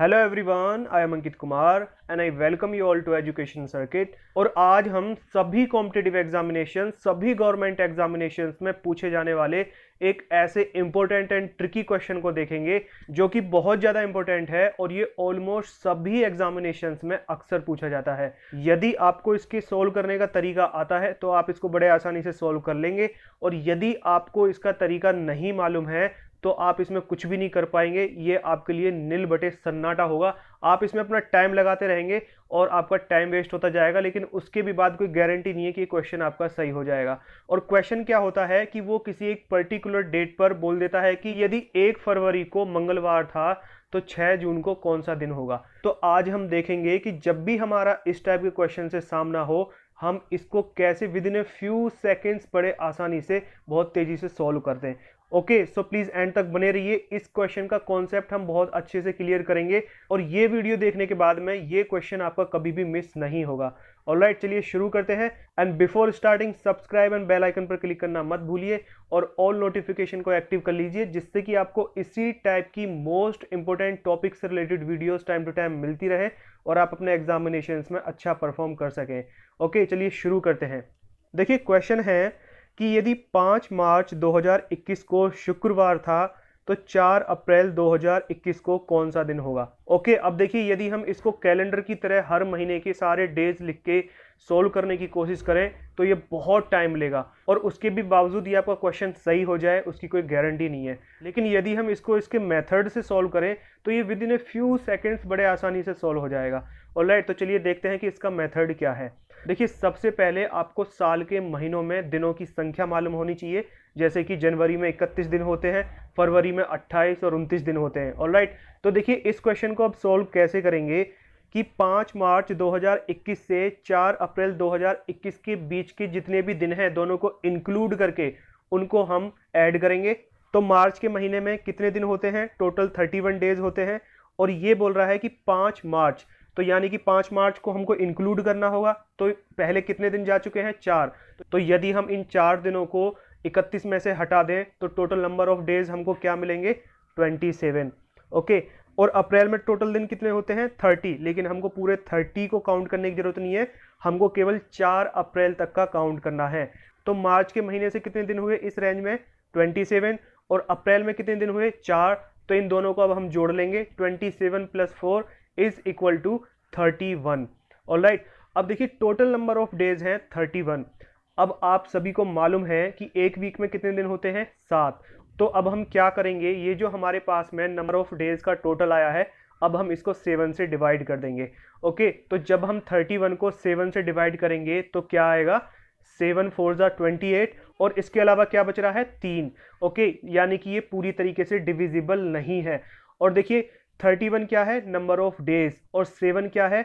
Hello everyone I am Ankit Kumar and I welcome you all to education circuit और आज हम सभी कॉम्पिटेटिव एग्जामिनेशन सभी गवर्नमेंट एग्जामिनेशन में पूछे जाने वाले एक ऐसे इम्पोर्टेंट एंड ट्रिकी क्वेश्चन को देखेंगे जो कि बहुत ज़्यादा इंपॉर्टेंट है और ये ऑलमोस्ट सभी एग्जामिनेशन में अक्सर पूछा जाता है यदि आपको इसके सोल्व करने का तरीका आता है तो आप इसको बड़े आसानी से सोल्व कर लेंगे और यदि आपको इसका तरीका नहीं मालूम है तो आप इसमें कुछ भी नहीं कर पाएंगे ये आपके लिए नील बटे सन्नाटा होगा आप इसमें अपना टाइम लगाते रहेंगे और आपका टाइम वेस्ट होता जाएगा लेकिन उसके भी बाद कोई गारंटी नहीं है कि क्वेश्चन आपका सही हो जाएगा और क्वेश्चन क्या होता है कि वो किसी एक पर्टिकुलर डेट पर बोल देता है कि यदि एक फरवरी को मंगलवार था तो 6 जून को कौन सा दिन होगा तो आज हम देखेंगे कि जब भी हमारा इस टाइप के क्वेश्चन से सामना हो हम इसको कैसे within a few seconds बड़े आसानी से बहुत तेज़ी से सॉल्व करते हैं ओके सो प्लीज़ एंड तक बने रहिए इस क्वेश्चन का कॉन्सेप्ट हम बहुत अच्छे से क्लियर करेंगे और ये वीडियो देखने के बाद में ये क्वेश्चन आपका कभी भी मिस नहीं होगा लाइट चलिए शुरू करते हैं and before starting subscribe and bell icon पर क्लिक करना मत भूलिए और ऑल नोटिफिकेशन को एक्टिव कर लीजिए जिससे कि आपको इसी टाइप की मोस्ट इंपॉर्टेंट टॉपिक से related videos time to time मिलती रहे और आप अपने एग्जामिनेशन में अच्छा परफॉर्म कर सकें ओके चलिए शुरू करते हैं देखिए क्वेश्चन है कि यदि पाँच मार्च दो को शुक्रवार था तो 4 अप्रैल 2021 को कौन सा दिन होगा ओके अब देखिए यदि हम इसको कैलेंडर की तरह हर महीने के सारे डेज लिख के सोल्व करने की कोशिश करें तो ये बहुत टाइम लेगा और उसके भी बावजूद ये आपका क्वेश्चन सही हो जाए उसकी कोई गारंटी नहीं है लेकिन यदि हम इसको इसके मेथड से सोल्व करें तो ये within a few seconds बड़े आसानी से सोल्व हो जाएगा और तो चलिए देखते हैं कि इसका मेथड क्या है देखिए सबसे पहले आपको साल के महीनों में दिनों की संख्या मालूम होनी चाहिए जैसे कि जनवरी में 31 दिन होते हैं फरवरी में 28 और 29 दिन होते हैं और राइट तो देखिए इस क्वेश्चन को आप सॉल्व कैसे करेंगे कि 5 मार्च 2021 से 4 अप्रैल 2021 के बीच के जितने भी दिन हैं दोनों को इंक्लूड करके उनको हम ऐड करेंगे तो मार्च के महीने में कितने दिन होते हैं टोटल वन डेज होते हैं और ये बोल रहा है कि पाँच मार्च तो यानी कि पाँच मार्च को हमको इंक्लूड करना होगा तो पहले कितने दिन जा चुके हैं चार तो यदि हम इन चार दिनों को इकतीस में से हटा दें तो टोटल नंबर ऑफ डेज हमको क्या मिलेंगे ट्वेंटी सेवन ओके और अप्रैल में टोटल दिन कितने होते हैं थर्टी लेकिन हमको पूरे थर्टी को काउंट करने की ज़रूरत नहीं है हमको केवल चार अप्रैल तक का काउंट करना है तो मार्च के महीने से कितने दिन हुए इस रेंज में ट्वेंटी सेवन और अप्रैल में कितने दिन हुए चार तो इन दोनों को अब हम जोड़ लेंगे twenty seven plus four is equal to thirty one right अब देखिए टोटल नंबर ऑफ डेज हैं थर्टी वन अब आप सभी को मालूम है कि एक वीक में कितने दिन होते हैं सात तो अब हम क्या करेंगे ये जो हमारे पास में नंबर ऑफ डेज का टोटल आया है अब हम इसको सेवन से डिवाइड कर देंगे ओके तो जब हम थर्टी वन को सेवन से डिवाइड करेंगे तो क्या आएगा सेवन फोर ज़ा ट्वेंटी एट और इसके अलावा क्या बच रहा है तीन ओके यानी कि ये पूरी तरीके से डिविजिबल नहीं है और देखिए थर्टी वन क्या है नंबर ऑफ डेज और सेवन क्या है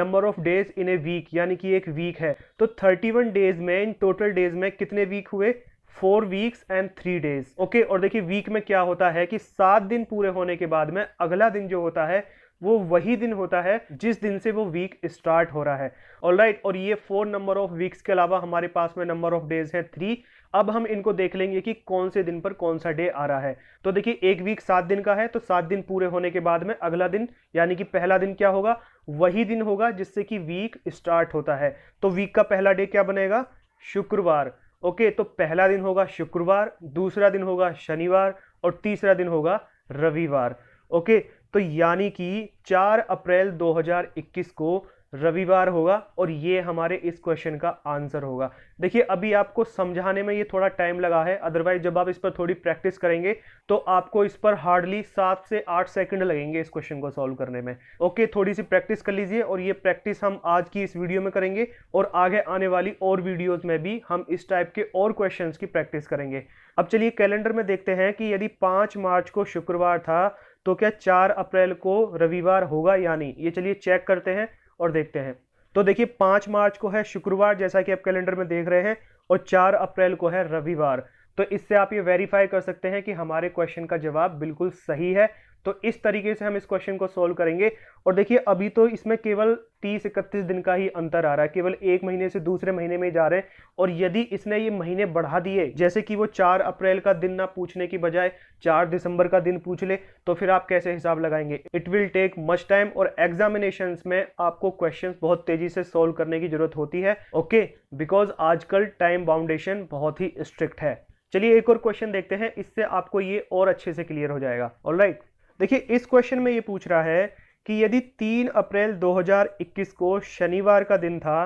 number of days in a week यानी कि एक वीक है तो थर्टी वन डेज में इन टोटल डेज में कितने वीक हुए four weeks and three days okay और देखिए वीक में क्या होता है कि सात दिन पूरे होने के बाद में अगला दिन जो होता है वो वही दिन होता है जिस दिन से वो वीक स्टार्ट हो रहा है ऑल right, और ये फोर नंबर ऑफ वीक्स के अलावा हमारे पास में नंबर ऑफ डेज है थ्री अब हम इनको देख लेंगे कि कौन से दिन पर कौन सा डे आ रहा है तो देखिए एक वीक सात दिन का है तो सात दिन पूरे होने के बाद में अगला दिन यानी कि पहला दिन क्या होगा वही दिन होगा जिससे कि वीक स्टार्ट होता है तो वीक का पहला डे क्या बनेगा शुक्रवार ओके तो पहला दिन होगा शुक्रवार दूसरा दिन होगा शनिवार और तीसरा दिन होगा रविवार ओके तो यानी कि 4 अप्रैल 2021 को रविवार होगा और ये हमारे इस क्वेश्चन का आंसर होगा देखिए अभी आपको समझाने में ये थोड़ा टाइम लगा है अदरवाइज जब आप इस पर थोड़ी प्रैक्टिस करेंगे तो आपको इस पर हार्डली सात से आठ सेकंड लगेंगे इस क्वेश्चन को सॉल्व करने में ओके थोड़ी सी प्रैक्टिस कर लीजिए और ये प्रैक्टिस हम आज की इस वीडियो में करेंगे और आगे आने वाली और वीडियोज़ में भी हम इस टाइप के और क्वेश्चन की प्रैक्टिस करेंगे अब चलिए कैलेंडर में देखते हैं कि यदि पाँच मार्च को शुक्रवार था तो क्या चार अप्रैल को रविवार होगा या नहीं ये चलिए चेक करते हैं और देखते हैं तो देखिए पाँच मार्च को है शुक्रवार जैसा कि आप कैलेंडर में देख रहे हैं और चार अप्रैल को है रविवार तो इससे आप ये वेरीफाई कर सकते हैं कि हमारे क्वेश्चन का जवाब बिल्कुल सही है तो इस तरीके से हम इस क्वेश्चन को सोल्व करेंगे और देखिए अभी तो इसमें केवल तीस इकतीस दिन का ही अंतर आ रहा है केवल एक महीने से दूसरे महीने में जा रहे हैं और यदि इसने ये महीने बढ़ा दिए जैसे कि वो चार अप्रैल का दिन ना पूछने की बजाय चार दिसंबर का दिन पूछ ले तो फिर आप कैसे हिसाब लगाएंगे it will take much time और एग्जामिनेशन में आपको क्वेश्चन बहुत तेजी से सोल्व करने की जरूरत होती है ओके बिकॉज आजकल टाइम बाउंडेशन बहुत ही स्ट्रिक्ट है चलिए एक और क्वेश्चन देखते हैं इससे आपको ये और अच्छे से क्लियर हो जाएगा ऑल राइट right. देखिए इस क्वेश्चन में ये पूछ रहा है कि यदि 3 अप्रैल 2021 को शनिवार का दिन था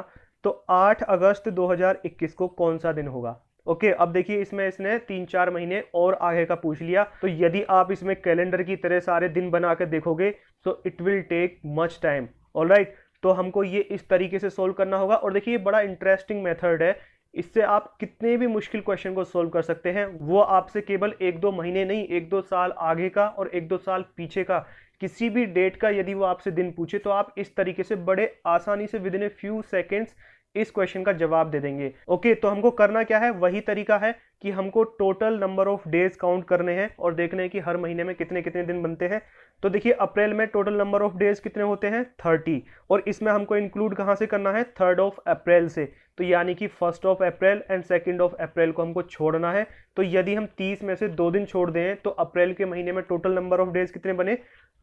तो 8 अगस्त 2021 को कौन सा दिन होगा ओके अब देखिए इसमें इसने तीन चार महीने और आगे का पूछ लिया तो यदि आप इसमें कैलेंडर की तरह सारे दिन बना कर देखोगे तो it will take much time all right तो हमको ये इस तरीके से सोल्व करना होगा और देखिए ये बड़ा इंटरेस्टिंग मेथड है इससे आप कितने भी मुश्किल क्वेश्चन को सॉल्व कर सकते हैं वो आपसे केवल एक दो महीने नहीं एक दो साल आगे का और एक दो साल पीछे का किसी भी डेट का यदि वो आपसे दिन पूछे तो आप इस तरीके से बड़े आसानी से within a few seconds इस क्वेश्चन का जवाब दे देंगे ओके तो हमको करना क्या है वही तरीका है कि हमको total number of days count करने हैं और देखने हैं कि हर महीने में कितने कितने दिन बनते हैं तो देखिए अप्रैल में टोटल नंबर ऑफ डेज कितने होते हैं थर्टी और इसमें हमको इंक्लूड कहाँ से करना है थर्ड ऑफ अप्रैल से तो यानी कि first of April and second of April को हमको छोड़ना है तो यदि हम तीस में से दो दिन छोड़ दें तो अप्रैल के महीने में टोटल नंबर ऑफ डेज कितने बने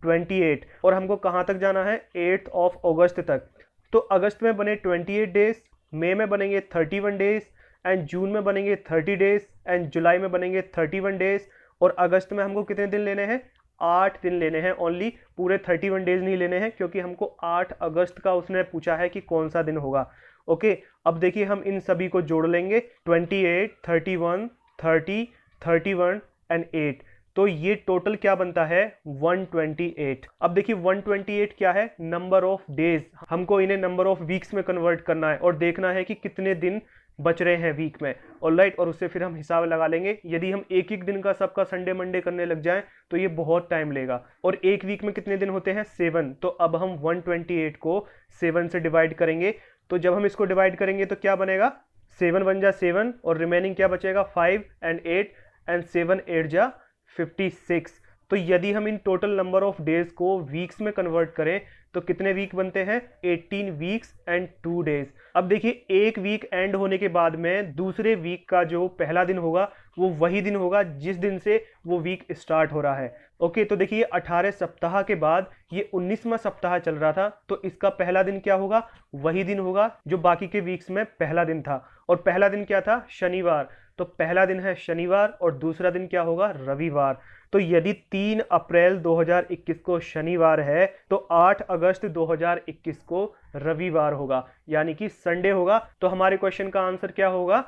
ट्वेंटी और हमको कहाँ तक जाना है एट्थ ऑफ अगस्त तक तो अगस्त में बने 28 डेज मई में बनेंगे 31 डेज एंड जून में बनेंगे 30 डेज एंड जुलाई में बनेंगे 31 डेज और अगस्त में हमको कितने दिन लेने हैं आठ दिन लेने हैं ओनली पूरे थर्टी वन डेज नहीं लेने हैं क्योंकि हमको आठ अगस्त का उसने पूछा है कि कौन सा दिन होगा ओके अब देखिए हम इन सभी को जोड़ लेंगे twenty eight thirty one thirty thirty one and eight तो ये टोटल क्या बनता है 128 अब देखिए 128 क्या है नंबर ऑफ डेज हमको इन्हें नंबर ऑफ वीक्स में कन्वर्ट करना है और देखना है कि कितने दिन बच रहे हैं वीक में और लाइट और उससे फिर हम हिसाब लगा लेंगे यदि हम एक एक दिन का सबका संडे मंडे करने लग जाएं तो ये बहुत टाइम लेगा और एक वीक में कितने दिन होते हैं सेवन तो अब हम 128 को सेवन से डिवाइड करेंगे तो जब हम इसको डिवाइड करेंगे तो क्या बनेगा सेवन वन जा सेवन और रिमेनिंग क्या बचेगा five and eight and seven eight जा 56 तो यदि हम इन टोटल नंबर ऑफ डेज को वीक्स में कन्वर्ट करें तो कितने वीक बनते हैं 18 वीक्स एंड टू डेज अब देखिए एक वीक एंड होने के बाद में दूसरे वीक का जो पहला दिन होगा वो वही दिन होगा जिस दिन से वो वीक स्टार्ट हो रहा है ओके तो देखिए 18 सप्ताह के बाद ये 19वां सप्ताह चल रहा था तो इसका पहला दिन क्या होगा वही दिन होगा जो बाकी के वीक्स में पहला दिन था और पहला दिन क्या था शनिवार तो पहला दिन है शनिवार और दूसरा दिन क्या होगा रविवार तो यदि 3 अप्रैल 2021 को शनिवार है तो 8 अगस्त 2021 को रविवार होगा यानी कि संडे होगा तो हमारे क्वेश्चन का आंसर क्या होगा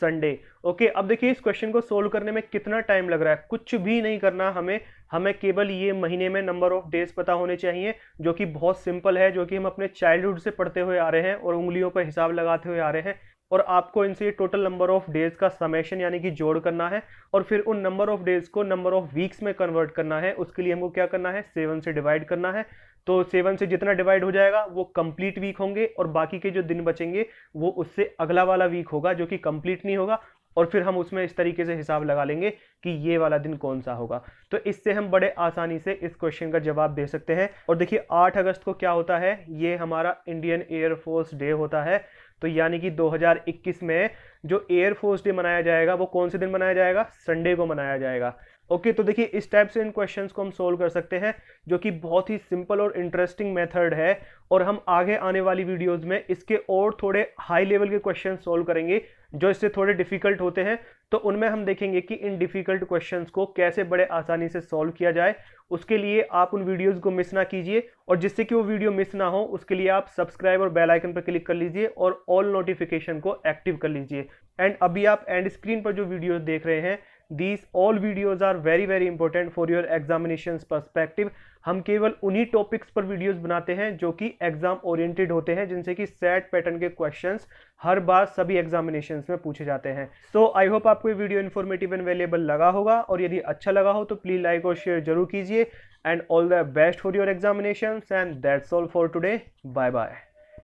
संडे ओके अब देखिए इस क्वेश्चन को सोल्व करने में कितना टाइम लग रहा है कुछ भी नहीं करना हमें हमें केवल ये महीने में नंबर ऑफ डेज पता होने चाहिए जो कि बहुत सिंपल है जो कि हम अपने चाइल्डहुड से पढ़ते हुए आ रहे हैं और उंगलियों पर हिसाब लगाते हुए आ रहे हैं और आपको इनसे टोटल नंबर ऑफ डेज का समेशन यानी कि जोड़ करना है और फिर उन नंबर ऑफ डेज को नंबर ऑफ वीक्स में कन्वर्ट करना है उसके लिए हमको क्या करना है सेवन से डिवाइड करना है तो सेवन से जितना डिवाइड हो जाएगा वो कंप्लीट वीक होंगे और बाकी के जो दिन बचेंगे वो उससे अगला वाला वीक होगा जो कि कंप्लीट नहीं होगा और फिर हम उसमें इस तरीके से हिसाब लगा लेंगे कि ये वाला दिन कौन सा होगा तो इससे हम बड़े आसानी से इस क्वेश्चन का जवाब दे सकते हैं और देखिए 8 अगस्त को क्या होता है ये हमारा इंडियन एयरफोर्स डे होता है तो यानी कि 2021 में जो एयरफोर्स डे मनाया जाएगा वो कौन से दिन मनाया जाएगा संडे को मनाया जाएगा ओके तो देखिए इस टाइप से इन क्वेश्चंस को हम सोल्व कर सकते हैं जो कि बहुत ही सिंपल और इंटरेस्टिंग मेथड है और हम आगे आने वाली वीडियोस में इसके और थोड़े हाई लेवल के क्वेश्चन सोल्व करेंगे जो इससे थोड़े डिफिकल्ट होते हैं तो उनमें हम देखेंगे कि इन डिफ़िकल्ट क्वेश्चन को कैसे बड़े आसानी से सॉल्व किया जाए उसके लिए आप उन वीडियोज को मिस ना कीजिए और जिससे कि वो वीडियो मिस ना हो उसके लिए आप सब्सक्राइब और बेल आइकन पर क्लिक कर लीजिए और ऑल नोटिफिकेशन को एक्टिव कर लीजिए एंड अभी आप एंड स्क्रीन पर जो वीडियो देख रहे हैं these all videos are very very important for your examination perspective हम केवल उन्हीं टॉपिक्स पर वीडियोस बनाते हैं जो कि एग्जाम ओरिएंटेड होते हैं जिनसे कि सेट पैटर्न के क्वेश्चंस हर बार सभी एग्जामिनेशन में पूछे जाते हैं सो आई होप आपको ये वीडियो इन्फॉर्मेटिव एंड वेलेबल लगा होगा और यदि अच्छा लगा हो तो प्लीज़ लाइक और शेयर जरूर कीजिए and all the best for your examination and that's all for today bye bye